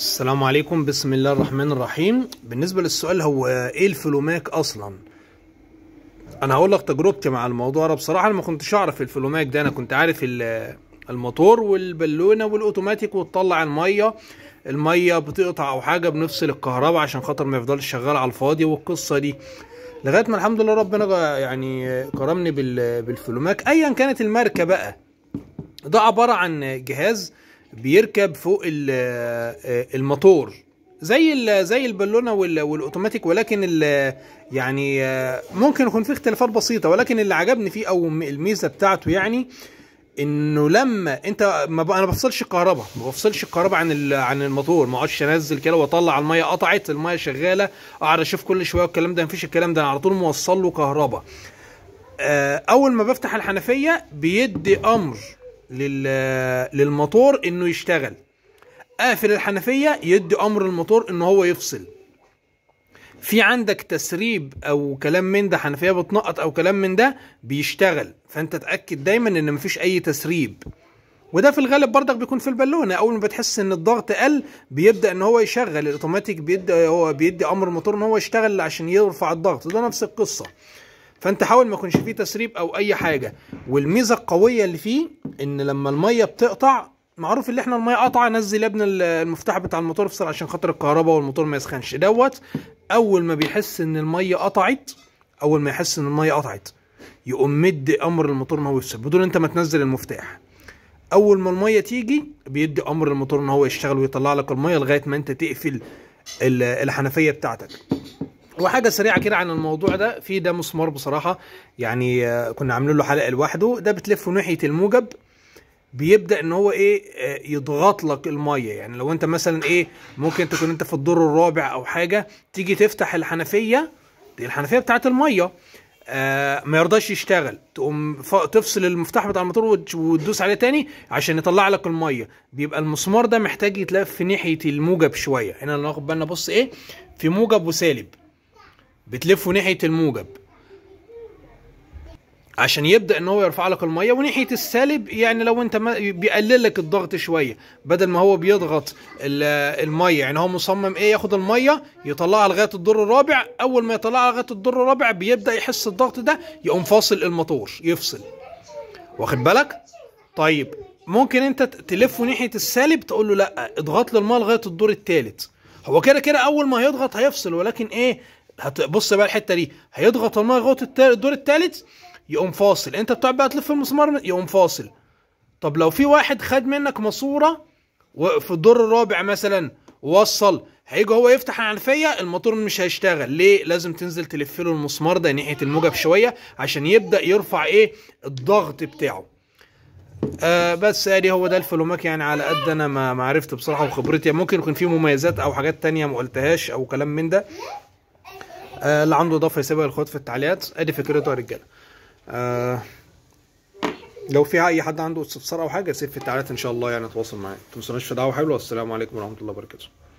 السلام عليكم بسم الله الرحمن الرحيم بالنسبة للسؤال هو ايه الفلوماك اصلا انا هقول لك تجربتي مع الموضوع ده بصراحة انا ما كنتش اعرف الفلوماك ده انا كنت عارف الموتور والبالونة والاوتوماتيك وتطلع المية المية بتقطع او حاجة بنفصل الكهرباء عشان خاطر ما يفضلش شغال على الفاضي والقصة دي لغاية ما الحمد لله ربنا يعني كرمني بالفلوماك ايا كانت الماركة بقى ده عبارة عن جهاز بيركب فوق آه، الموتور زي زي البالونه والاوتوماتيك ولكن يعني آه، ممكن يكون في اختلافات بسيطه ولكن اللي عجبني فيه او الميزه بتاعته يعني انه لما انت ما ب... انا بفصلش الكهرباء ما بفصلش الكهرباء عن ال... عن الموتور ما اقعدش انزل كده واطلع الميه قطعت الميه شغاله اقعد اشوف كل شويه الكلام ده ما فيش الكلام ده انا على طول موصل له كهرباء آه، اول ما بفتح الحنفيه بيدي امر للموتور انه يشتغل اقفل الحنفيه يدي امر الموتور ان هو يفصل في عندك تسريب او كلام من ده حنفيه بتنقط او كلام من ده بيشتغل فانت تاكد دايما ان مفيش اي تسريب وده في الغالب بردك بيكون في البالونه اول ما بتحس ان الضغط قل بيبدا ان هو يشغل الاوتوماتيك بيدي هو بيدي امر الموتور ان هو يشتغل عشان يرفع الضغط ده نفس القصه فانت حاول ما يكونش فيه تسريب او اي حاجه والميزه القويه اللي فيه ان لما الميه بتقطع معروف ان احنا الميه قطع نزل يا ابن المفتاح بتاع الموتور افصل عشان خاطر الكهرباء والموتور ما يسخنش دوت اول ما بيحس ان الميه قطعت اول ما يحس ان الميه قطعت يقوم مد امر الموتور ان هو يفصل بدون انت ما تنزل المفتاح اول ما الميه تيجي بيدي امر الموتور ان هو يشتغل ويطلع لك الميه لغايه ما انت تقفل الحنفيه بتاعتك وحاجة سريعة كده عن الموضوع ده في ده مسمار بصراحة يعني آه، كنا عاملين له حلقة لوحده ده بتلفه ناحية الموجب بيبدا ان هو ايه آه، يضغط لك الميه يعني لو انت مثلا ايه ممكن تكون انت في الدور الرابع او حاجه تيجي تفتح الحنفيه دي الحنفيه بتاعت الميه آه ما يرضاش يشتغل تقوم تفصل المفتاح بتاع الموتور وتدوس عليه تاني عشان يطلع لك الميه بيبقى المسمار ده محتاج يتلف في ناحيه الموجب شويه هنا ناخد بالنا بص ايه في موجب وسالب بتلفه ناحيه الموجب عشان يبدا ان هو يرفع لك الميه وناحيه السالب يعني لو انت بيقلل لك الضغط شويه بدل ما هو بيضغط الميه يعني هو مصمم ايه ياخد الميه يطلعها لغايه الدور الرابع اول ما يطلعها لغايه الدور الرابع بيبدا يحس الضغط ده يقوم فاصل الموتور يفصل واخد بالك طيب ممكن انت تلفه ناحيه السالب تقول له لا اضغط لي الميه لغايه الدور الثالث هو كده كده اول ما هيضغط هيفصل ولكن ايه هتبص بقى الحته دي هيضغط الماء يغوط الدور الثالث يقوم فاصل انت بتقعد بقى تلف المسمار يقوم فاصل طب لو في واحد خد منك ماسوره في الدور الرابع مثلا ووصل هيجي هو يفتح العنفيه الموتور مش هيشتغل ليه لازم تنزل تلف له المسمار ده ناحيه الموجب شويه عشان يبدا يرفع ايه الضغط بتاعه آه بس ادي آه، هو ده الفلوماك يعني على قد انا ما عرفت بصراحه وخبرتي ممكن يكون في مميزات او حاجات تانية ما قلتهاش او كلام من ده آه، اللي عنده ضفر يسيبها للإخوات في التعليقات ادي فكرته يا رجاله آه، لو في اي حد عنده استفسار او حاجه سيب في التعليقات ان شاء الله يعني اتواصل معايا ما تنسوناش في دعوه حلوه والسلام عليكم ورحمه الله وبركاته